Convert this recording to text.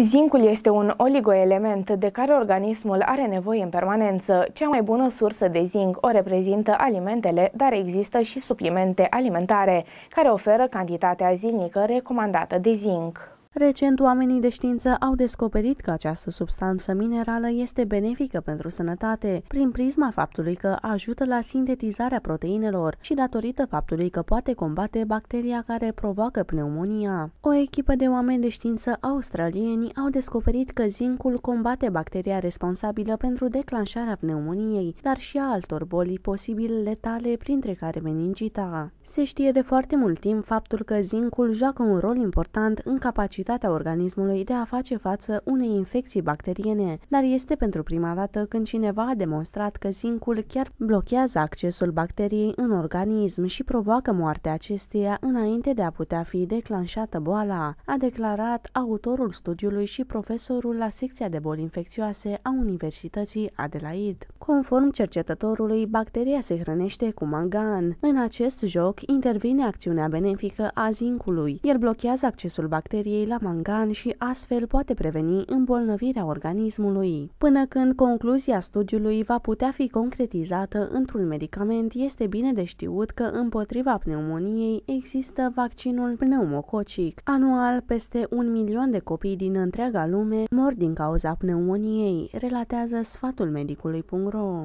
Zincul este un oligoelement de care organismul are nevoie în permanență. Cea mai bună sursă de zinc o reprezintă alimentele, dar există și suplimente alimentare, care oferă cantitatea zilnică recomandată de zinc. Recent, oamenii de știință au descoperit că această substanță minerală este benefică pentru sănătate, prin prisma faptului că ajută la sintetizarea proteinelor și datorită faptului că poate combate bacteria care provoacă pneumonia. O echipă de oameni de știință australieni au descoperit că zincul combate bacteria responsabilă pentru declanșarea pneumoniei, dar și a altor boli posibil letale, printre care meningita. Se știe de foarte mult timp faptul că zincul joacă un rol important în capacitatea capacitatea organismului de a face față unei infecții bacteriene, dar este pentru prima dată când cineva a demonstrat că zincul chiar blochează accesul bacteriei în organism și provoacă moartea acesteia înainte de a putea fi declanșată boala, a declarat autorul studiului și profesorul la secția de boli infecțioase a Universității Adelaide. Conform cercetătorului, bacteria se hrănește cu mangan. În acest joc intervine acțiunea benefică a zincului. El blochează accesul bacteriei la la mangan și astfel poate preveni îmbolnăvirea organismului. Până când concluzia studiului va putea fi concretizată într-un medicament, este bine de știut că împotriva pneumoniei există vaccinul pneumococic. Anual, peste un milion de copii din întreaga lume mor din cauza pneumoniei, relatează sfatul medicului.ro.